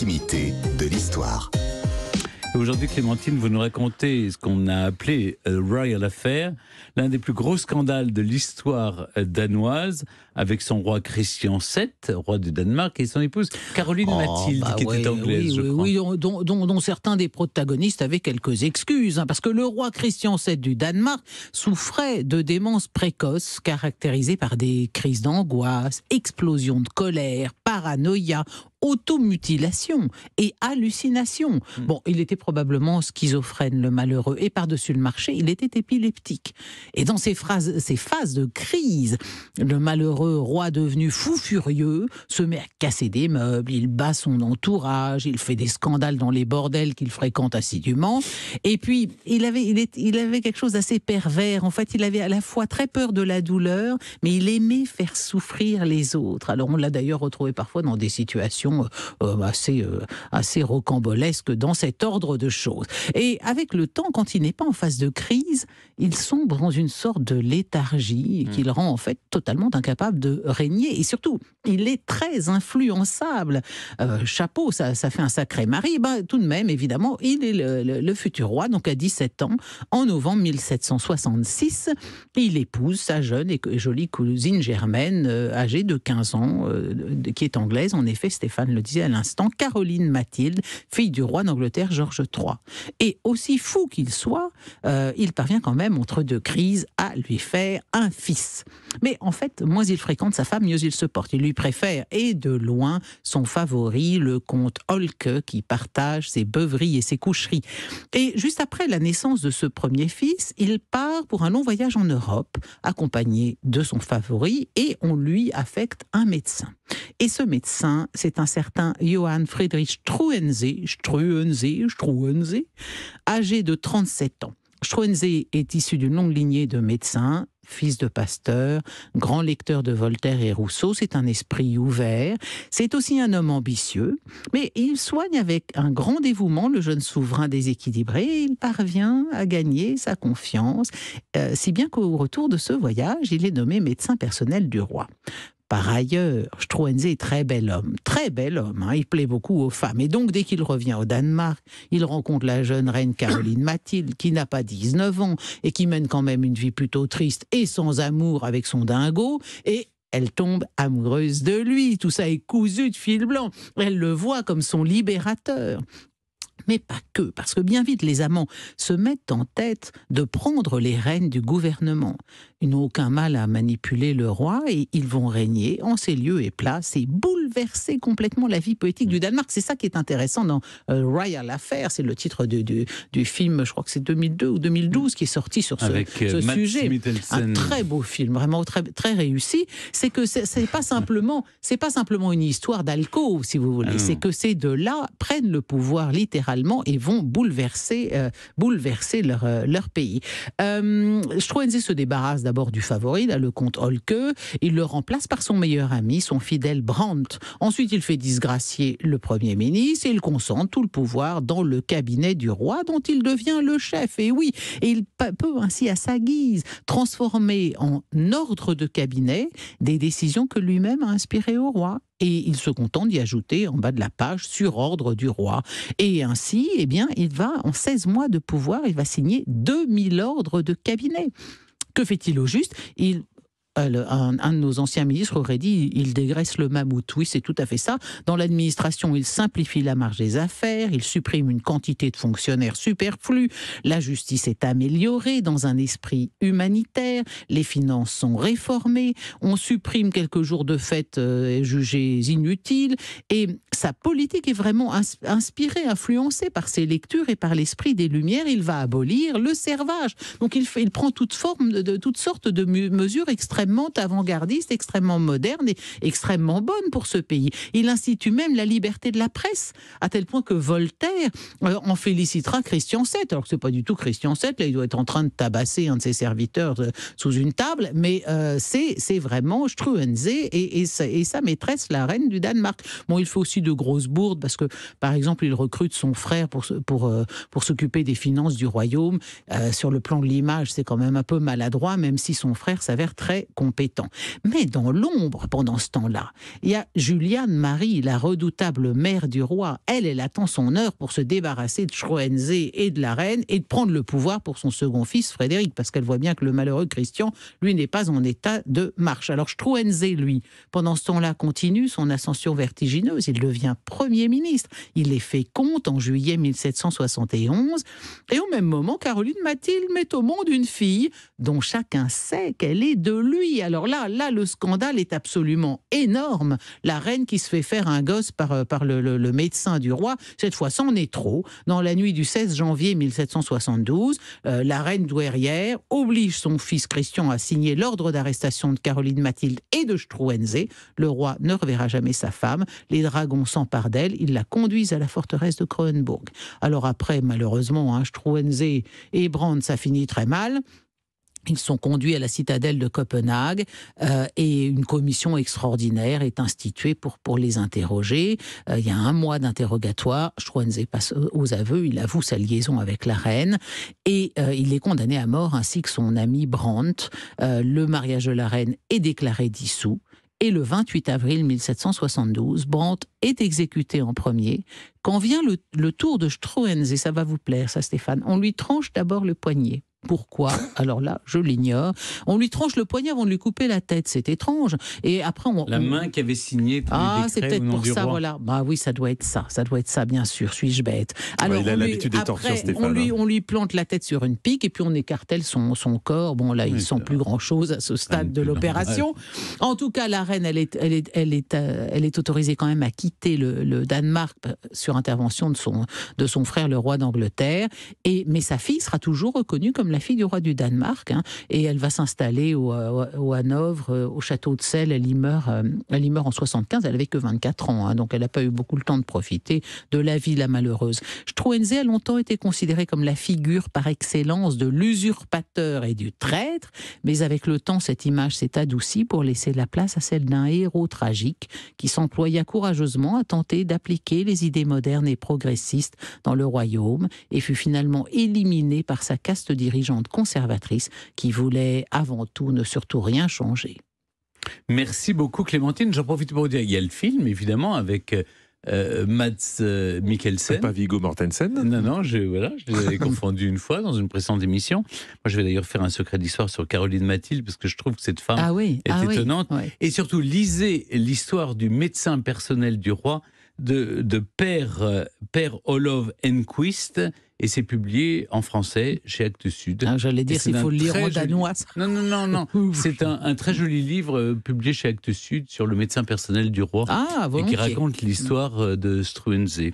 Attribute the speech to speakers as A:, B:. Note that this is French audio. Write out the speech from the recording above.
A: intimité de l'histoire. Aujourd'hui, Clémentine, vous nous racontez ce qu'on a appelé le euh, Royal Affair, l'un des plus gros scandales de l'histoire euh, danoise, avec son roi Christian VII, roi du Danemark, et son épouse Caroline oh, Mathilde, bah qui était anglaise. Oui, dont, certains des protagonistes avaient quelques excuses, hein, parce que le roi Christian VII du Danemark souffrait de démence précoce caractérisée par des crises d'angoisse, explosions de colère, paranoïa, automutilation et hallucination. Hmm. Bon, il était probablement schizophrène, le malheureux, et par-dessus le marché, il était épileptique. Et dans ces, phrases, ces phases de crise, le malheureux roi devenu fou furieux se met à casser des meubles, il bat son entourage, il fait des scandales dans les bordels qu'il fréquente assidûment. Et puis, il avait, il, il avait quelque chose d'assez pervers. En fait, il avait à la fois très peur de la douleur, mais il aimait faire souffrir les autres. Alors, on l'a d'ailleurs retrouvé parfois dans des situations euh, euh, assez, euh, assez rocambolesque dans cet ordre de choses. Et avec le temps, quand il n'est pas en phase de crise, il sombre dans une sorte de léthargie hmm. qui le rend en fait totalement incapable de régner. Et surtout, il est très influençable. chapeau, ça, ça, fait un sacré mari. Bah, tout de même, évidemment, il est le, futur roi. Donc à 17 ans, en novembre 1766, il épouse sa jeune et jolie cousine germaine, âgée de 15 ans, qui est anglaise, en effet, Stéphane le disait à l'instant, Caroline Mathilde, fille du roi d'Angleterre George III. Et aussi fou qu'il soit, euh, il parvient quand même, entre deux crises, à lui faire un fils. Mais en fait, moins il fréquente sa femme, mieux il se porte. Il lui préfère, et de loin, son favori, le comte Holke, qui partage ses beuveries et ses coucheries. Et juste après la naissance de ce premier fils, il part pour un long voyage en Europe, accompagné de son favori, et on lui affecte un médecin. Et ce médecin, c'est un certain Johann Friedrich Struensee, Struensee, Struensee, âgé de 37 ans. Struensee est issu d'une longue lignée de médecins, fils de pasteur, grand lecteur de Voltaire et Rousseau, c'est un esprit ouvert, c'est aussi un homme ambitieux, mais il soigne avec un grand dévouement le jeune souverain déséquilibré et il parvient à gagner sa confiance, euh, si bien qu'au retour de ce voyage, il est nommé médecin personnel du roi. Par ailleurs, Stroenze est très bel homme, très bel homme, hein. il plaît beaucoup aux femmes. Et donc, dès qu'il revient au Danemark, il rencontre la jeune reine Caroline Mathilde, qui n'a pas 19 ans et qui mène quand même une vie plutôt triste et sans amour avec son dingo. Et elle tombe amoureuse de lui. Tout ça est cousu de fil blanc. Elle le voit comme son libérateur. Mais pas que, parce que bien vite les amants se mettent en tête de prendre les rênes du gouvernement. Ils n'ont aucun mal à manipuler le roi et ils vont régner en ces lieux et places et bouleverser complètement la vie politique du mm. Danemark. C'est ça qui est intéressant dans euh, Royal Affair. C'est le titre du film, je crois que c'est 2002 ou 2012 qui est sorti sur ce, euh, sujet. Un très beau film, vraiment très, très réussi. C'est que c'est pas simplement, c'est pas simplement une histoire d'alcôve, si vous voulez. Ah c'est que ces deux-là prennent le pouvoir littéralement et vont bouleverser, euh, bouleverser leur, leur pays. Euh, se débarrasse d'abord du favori, là, le comte Holke. Il le remplace par son meilleur ami, son fidèle Brandt. Ensuite, il fait disgracier le Premier ministre et il concentre tout le pouvoir dans le cabinet du roi dont il devient le chef. Et oui, il peut ainsi à sa guise transformer en ordre de cabinet des décisions que lui-même a inspirées au roi et il se contente d'y ajouter en bas de la page sur ordre du roi. Et ainsi, eh bien, il va en 16 mois de pouvoir, il va signer 2000 ordres de cabinet. Que fait-il au juste Il un, de nos anciens ministres aurait dit il dégraisse le mammouth. Oui, c'est tout à fait ça. Dans l'administration, il simplifie la marge des affaires, il supprime une quantité de fonctionnaires superflus, la justice est améliorée dans un esprit humanitaire, les finances sont réformées, on supprime quelques jours de fêtes euh, jugés inutiles, et sa politique est vraiment inspirée, influencée par ses lectures et par l'esprit des Lumières. Il va abolir le servage. Donc il, prend de, toutes sortes de mesures extrêmes avant-gardiste, extrêmement moderne et extrêmement bonne pour ce pays. Il institue même la liberté de la presse, à tel point que Voltaire euh, en félicitera Christian VII. Alors que ce pas du tout Christian VII, là, il doit être en train de tabasser un de ses serviteurs euh, sous une table, mais euh, c'est c'est vraiment Struensee et, et, sa, et, maîtresse, la reine du Danemark. Bon, il faut aussi de grosses bourdes, parce que, par exemple, il recrute son frère pour, pour, pour s'occuper des finances du royaume. sur le plan de l'image, c'est quand même un peu maladroit, même si son frère s'avère très compétent. Mais dans l'ombre, pendant ce temps-là, il y a Juliane Marie, la redoutable mère du roi. Elle, elle attend son heure pour se débarrasser de Schroenze et de la reine et de prendre le pouvoir pour son second fils, Frédéric, parce qu'elle voit bien que le malheureux Christian, lui, n'est pas en état de marche. Alors Schroenze, lui, pendant ce temps-là, continue son ascension vertigineuse. Il devient Premier ministre. Il est fait compte en juillet 1771. Et au même moment, Caroline Mathilde met au monde une fille dont chacun sait qu'elle est de lui oui, Alors là, là, le scandale est absolument énorme. La reine qui se fait faire un gosse par, euh, le, médecin du roi, cette fois, c'en est trop. Dans la nuit du 16 janvier 1772, euh, la reine douairière oblige son fils Christian à signer l'ordre d'arrestation de Caroline Mathilde et de Struensee. Le roi ne reverra jamais sa femme. Les dragons s'emparent d'elle. Ils la conduisent à la forteresse de Kronenburg. Alors après, malheureusement, hein, Struensee et Brand, ça finit très mal. Ils sont conduits à la citadelle de Copenhague euh, et une commission extraordinaire est instituée pour, pour les interroger. Euh, il y a un mois d'interrogatoire. Schwanze passe aux aveux, il avoue sa liaison avec la reine et euh, il est condamné à mort ainsi que son ami Brandt. le mariage de la reine est déclaré dissous et le 28 avril 1772, Brandt est exécuté en premier. Quand vient le, tour de Schroenze, et ça va vous plaire ça Stéphane, on lui tranche d'abord le poignet. Pourquoi Alors là, je l'ignore. On lui tranche le avant de lui couper la tête. C'est étrange. Et après, La main qui avait signé. ah, c'est peut-être pour ça, voilà. Bah oui, ça doit être ça. Ça doit être ça, bien sûr. Suis-je bête Alors, Il a l'habitude On lui, hein. on lui plante la tête sur une pique et puis on écartèle son, son corps. Bon, là, il ils sont plus grand-chose à ce stade de l'opération. En tout cas, la reine, elle est, elle est, elle est, euh, elle est autorisée quand même à quitter le, le, Danemark euh, sur intervention de son, de son frère, le roi d'Angleterre. Et Mais sa fille sera toujours reconnue comme la fille du roi du Danemark, hein, et elle va s'installer au, euh, Hanovre, euh, au château de Selle. Euh, elle y meurt, en 75. Elle n'avait que 24 ans, hein, donc elle n'a pas eu beaucoup le temps de profiter de la vie, la malheureuse. Stroenze a longtemps été considérée comme la figure par excellence de l'usurpateur et du traître, mais avec le temps, cette image s'est adoucie pour laisser la place à celle d'un héros tragique qui s'employa courageusement à tenter d'appliquer les idées modernes et progressistes dans le royaume et fut finalement éliminé par sa caste dirigeante conservatrice qui voulait avant tout ne surtout rien changer. Merci beaucoup Clémentine. J'en profite pour vous dire, il y a le film évidemment avec Mats euh, euh, Mads euh, Mikkelsen. pas Viggo Mortensen Non, non, je, voilà, je confondu une fois dans une précédente émission. Moi, je vais d'ailleurs faire un secret d'histoire sur Caroline Mathilde parce que je trouve que cette femme ah est ah étonnante. Et surtout, lisez l'histoire du médecin personnel du roi de, Père, Père Olof Enquist et c'est publié en français chez Actes Sud. Ah, j'allais dire, il faut le lire en danois. Non, non, non, non. c'est un, très joli livre euh, publié chez Actes Sud sur le médecin personnel du roi ah, et qui raconte l'histoire euh, de Struensee.